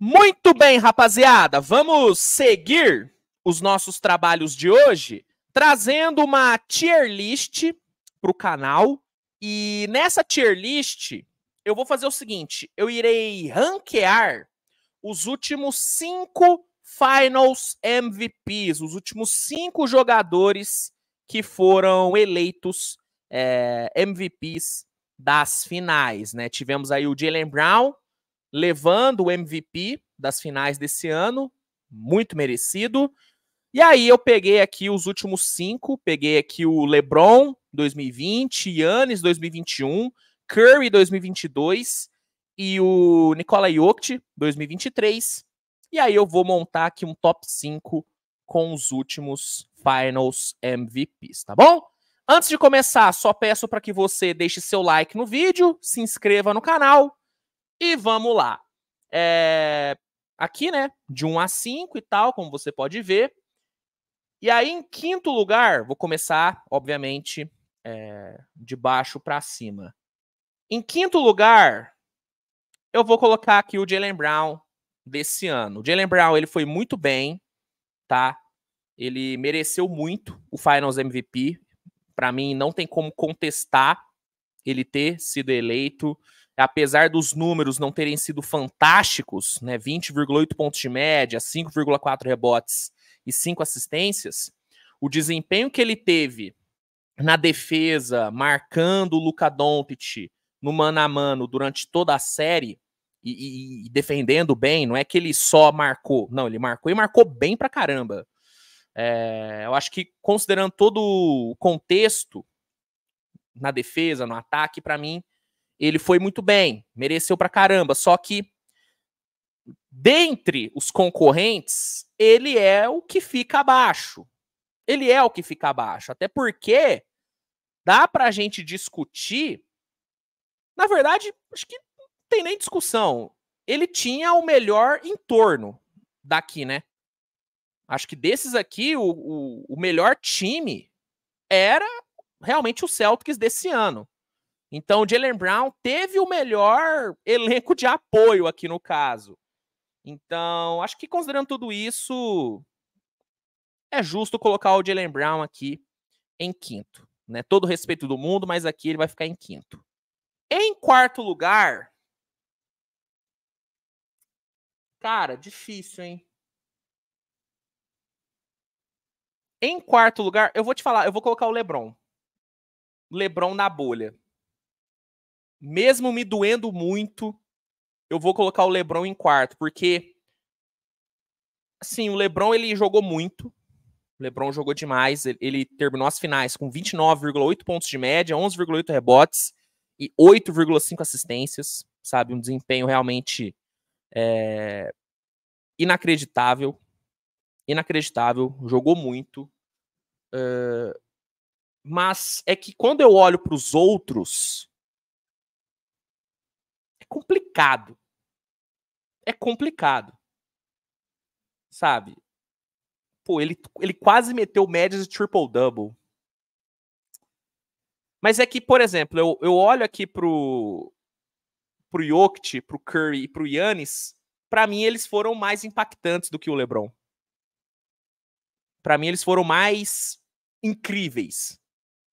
Muito bem, rapaziada, vamos seguir os nossos trabalhos de hoje, trazendo uma tier list para o canal. E nessa tier list, eu vou fazer o seguinte: eu irei ranquear os últimos cinco Finals MVPs, os últimos cinco jogadores que foram eleitos é, eh, MVPs das finais, né? Tivemos aí o Jalen Brown, levando o MVP das finais desse ano, muito merecido. E aí eu peguei aqui os últimos cinco, peguei aqui o LeBron 2020, Yannis 2021, Curry 2022 e o Nikola Jokic 2023. E aí eu vou montar aqui um top 5 com os últimos Finals MVPs, tá bom? Antes de começar, só peço para que você deixe seu like no vídeo, se inscreva no canal e vamos lá. É, aqui, né? De 1 a 5 e tal, como você pode ver. E aí, em quinto lugar, vou começar, obviamente, é, de baixo para cima. Em quinto lugar, eu vou colocar aqui o Jalen Brown desse ano. O Jalen Brown ele foi muito bem, tá? Ele mereceu muito o Finals MVP. Para mim, não tem como contestar ele ter sido eleito apesar dos números não terem sido fantásticos, né, 20,8 pontos de média, 5,4 rebotes e 5 assistências, o desempenho que ele teve na defesa, marcando o Luka Doncic no mano a mano durante toda a série e, e, e, defendendo bem, não é que ele só marcou, não, ele marcou e marcou bem pra caramba. É, eu acho que considerando todo o contexto na defesa, no ataque, para mim ele foi muito bem, mereceu pra caramba. Só que, dentre os concorrentes, ele é o que fica abaixo. Ele é o que fica abaixo. Até porque dá pra gente discutir. Na verdade, acho que não tem nem discussão. Ele tinha o melhor entorno daqui, né? Acho que desses aqui, o, o, o melhor time era realmente o Celtics desse ano. Então, o Jalen Brown teve o melhor elenco de apoio aqui no caso. Então, acho que considerando tudo isso, é justo colocar o Jalen Brown aqui em quinto. Né? Todo respeito do mundo, mas aqui ele vai ficar em quinto. Em quarto lugar. Cara, difícil, hein? Em quarto lugar, eu vou te falar, eu vou colocar o LeBron. LeBron na bolha mesmo me doendo muito, eu vou colocar o LeBron em quarto, porque assim, o LeBron ele jogou muito. O LeBron jogou demais, ele, terminou as finais com 29,8 pontos de média, 11,8 rebotes e 8,5 assistências, sabe, um desempenho realmente é, inacreditável, inacreditável, jogou muito, uh, mas é que quando eu olho para os outros, complicado. É complicado. Sabe? Pô, ele, ele quase meteu médias de triple-double. Mas é que, por exemplo, eu, eu olho aqui pro, pro Jokic, pro Curry e pro Yannis, para mim eles foram mais impactantes do que o LeBron. Para mim eles foram mais incríveis,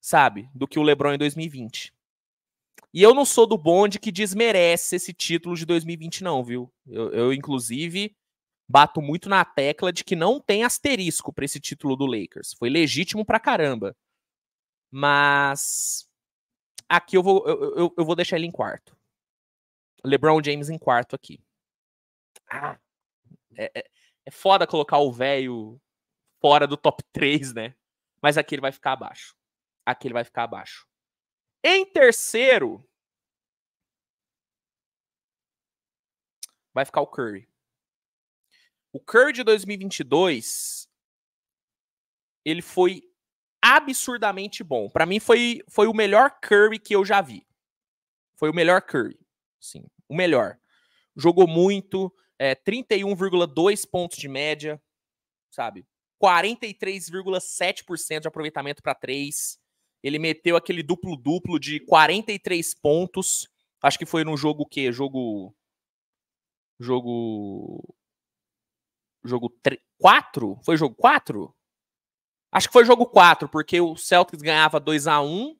sabe, do que o LeBron em 2020. E eu não sou do bonde que desmerece esse título de 2020, não, viu? Eu, eu inclusive, bato muito na tecla de que não tem asterisco para esse título do Lakers. Foi legítimo pra caramba. Mas aqui eu vou, eu, eu, eu vou deixar ele em quarto. LeBron James em quarto aqui. Ah, é, é, é foda colocar o velho fora do top 3, né? Mas aqui ele vai ficar abaixo. Aqui ele vai ficar abaixo. Em terceiro, vai ficar o Curry. O Curry de 2022 ele foi absurdamente bom. Para mim foi, foi o melhor Curry que eu já vi. Foi o melhor Curry. Sim, o melhor. Jogou muito, é, 31,2 pontos de média, sabe? 43,7% de aproveitamento para 3. Ele meteu aquele duplo-duplo de 43 pontos. Acho que foi no jogo que Jogo jogo jogo 3, 4, foi jogo 4? Acho que foi jogo 4, porque o Celtics ganhava 2 a 1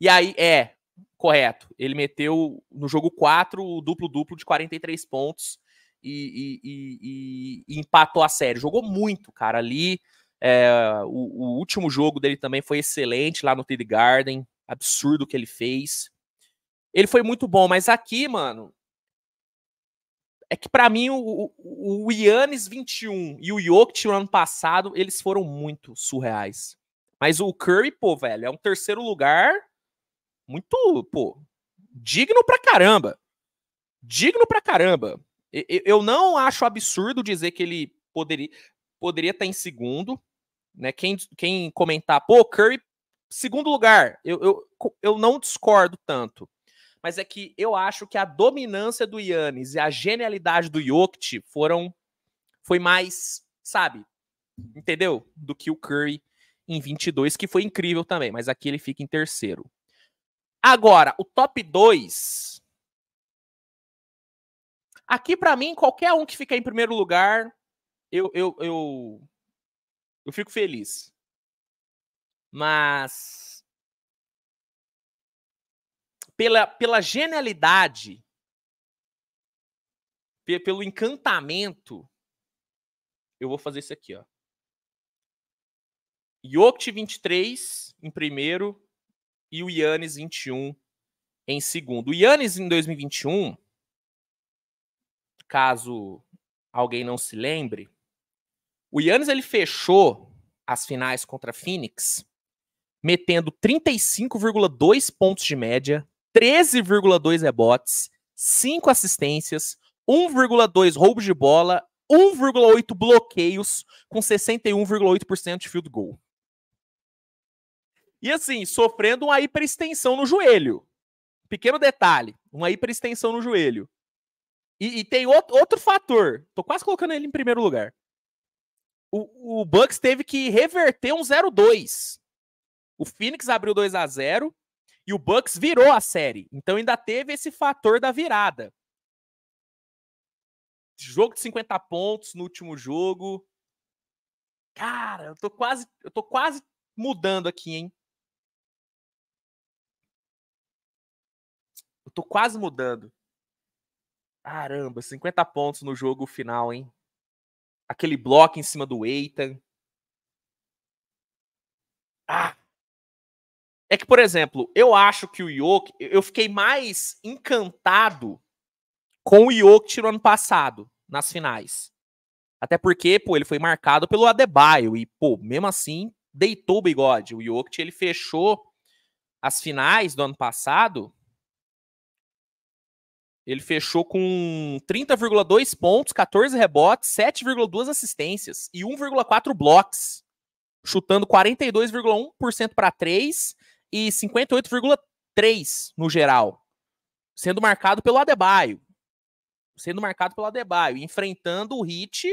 e aí é, correto, ele meteu no jogo 4 o duplo-duplo de 43 pontos e, e, e, e, empatou a série. Jogou muito, cara, ali. É, o, o, último jogo dele também foi excelente lá no TD Garden. Absurdo que ele fez. Ele foi muito bom, mas aqui, mano, é que para mim o, o, 21 e o Jokic no ano passado, eles foram muito surreais. Mas o Curry, pô, velho, é um terceiro lugar muito, pô, digno pra caramba. Digno pra caramba. Eu não acho absurdo dizer que ele poderia poderia tá estar em segundo, né? Quem, quem comentar, pô, Curry, segundo lugar, eu, eu, eu não discordo tanto mas é que eu acho que a dominância do Yannis e a genialidade do Jokic foram foi mais, sabe, entendeu? Do que o Curry em 22, que foi incrível também, mas aqui ele fica em terceiro. Agora, o top 2 Aqui para mim, qualquer um que fique em primeiro lugar, eu eu eu, eu fico feliz. Mas pela, pela genialidade, pelo encantamento, eu vou fazer isso aqui, ó. Jokic 23 em primeiro e o Yannis 21 em segundo. O Yannis em 2021, caso alguém não se lembre, o Yannis ele fechou as finais contra a Phoenix metendo 35,2 pontos de média, 13,2 rebotes, 5 assistências, 1,2 roubos de bola, 1,8 bloqueios, com 61,8% de field goal. E assim, sofrendo uma hiperextensão no joelho. Pequeno detalhe, uma hiperextensão no joelho. E, e tem outro, outro fator, tô quase colocando ele em primeiro lugar. O, o Bucks teve que reverter um 0-2. O Phoenix abriu 2 a 0 e o Bucks virou a série. Então ainda teve esse fator da virada. Jogo de 50 pontos no último jogo. Cara, eu tô quase, eu tô quase mudando aqui, hein? Eu tô quase mudando. Caramba, 50 pontos no jogo final, hein? Aquele bloco em cima do Eitan. Ah, é que, por exemplo, eu acho que o Yoke, eu fiquei mais encantado com o Jokic no ano passado, nas finais. Até porque, pô, ele foi marcado pelo Adebayo e, pô, mesmo assim, deitou o bigode. O Jokic, ele fechou as finais do ano passado, ele fechou com 30,2 pontos, 14 rebotes, 7,2 assistências e 1,4 blocos, chutando 42,1% para 3 e 58,3 no geral, sendo marcado pelo Adebayo. Sendo marcado pelo Adebayo, enfrentando o hit,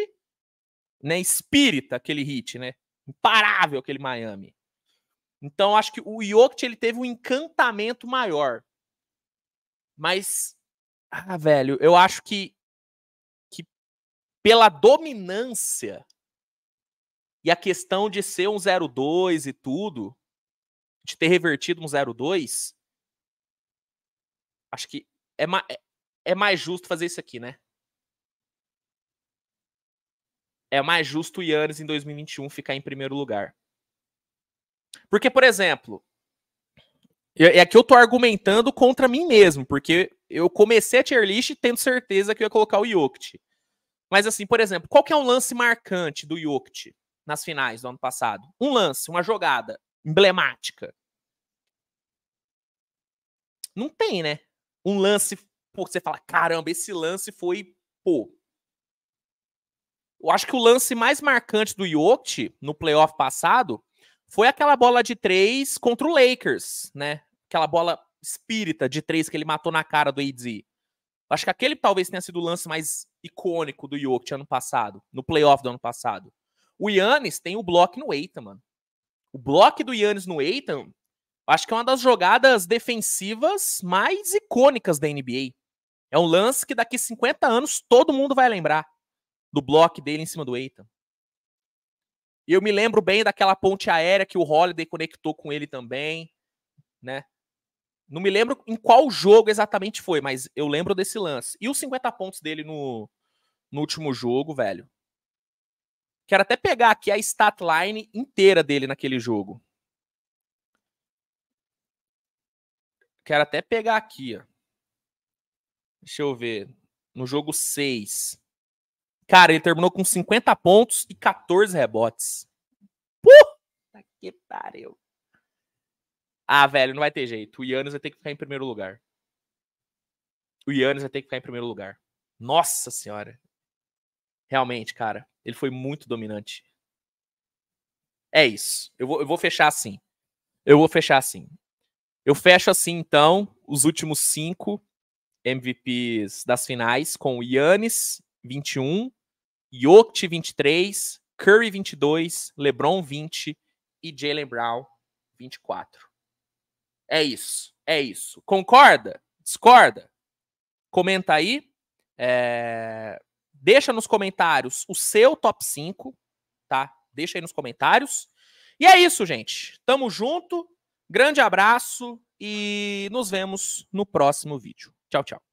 né, espírita aquele hit, né? Imparável aquele Miami. Então acho que o Jokic ele teve um encantamento maior. Mas ah, velho, eu acho que que pela dominância e a questão de ser um 0-2 e tudo, de ter revertido um 0-2, acho que é, ma é, é mais justo fazer isso aqui, né? É mais justo o Yannis em 2021 ficar em primeiro lugar. Porque, por exemplo, é que eu tô argumentando contra mim mesmo, porque eu comecei a tier list tendo certeza que eu ia colocar o Jokic. Mas assim, por exemplo, qual que é um lance marcante do Jokic nas finais do ano passado? Um lance, uma jogada emblemática? Não tem, né? Um lance, pô, você fala, caramba, esse lance foi, pô. Eu acho que o lance mais marcante do Jokic no playoff passado foi aquela bola de três contra o Lakers, né? Aquela bola espírita de três que ele matou na cara do AD. Acho que aquele talvez tenha sido o lance mais icônico do Jokic ano passado, no playoff do ano passado. O Yannis tem o bloco no Eita, mano. O bloco do Yannis no Eitan, acho que é uma das jogadas defensivas mais icônicas da NBA. É um lance que daqui 50 anos todo mundo vai lembrar do bloco dele em cima do Eitan. E eu me lembro bem daquela ponte aérea que o Holiday conectou com ele também, né? Não me lembro em qual jogo exatamente foi, mas eu lembro desse lance. E os 50 pontos dele no, no último jogo, velho. Quero até pegar aqui a statline inteira dele naquele jogo. Quero até pegar aqui, ó. Deixa eu ver. No jogo 6. Cara, ele terminou com 50 pontos e 14 rebotes. Puta que pariu. Ah, velho, não vai ter jeito. O Yannis vai ter que ficar em primeiro lugar. O Yannis vai ter que ficar em primeiro lugar. Nossa senhora. Realmente, cara. Ele foi muito dominante. É isso. Eu vou, eu vou fechar assim. Eu vou fechar assim. Eu fecho assim, então, os últimos cinco MVPs das finais com Yannis, 21, Jokic, 23, Curry, 22, LeBron, 20 e Jalen Brown, 24. É isso. É isso. Concorda? Discorda? Comenta aí. É... Deixa nos comentários o seu top 5, tá? Deixa aí nos comentários. E é isso, gente. Tamo junto. Grande abraço e nos vemos no próximo vídeo. Tchau, tchau.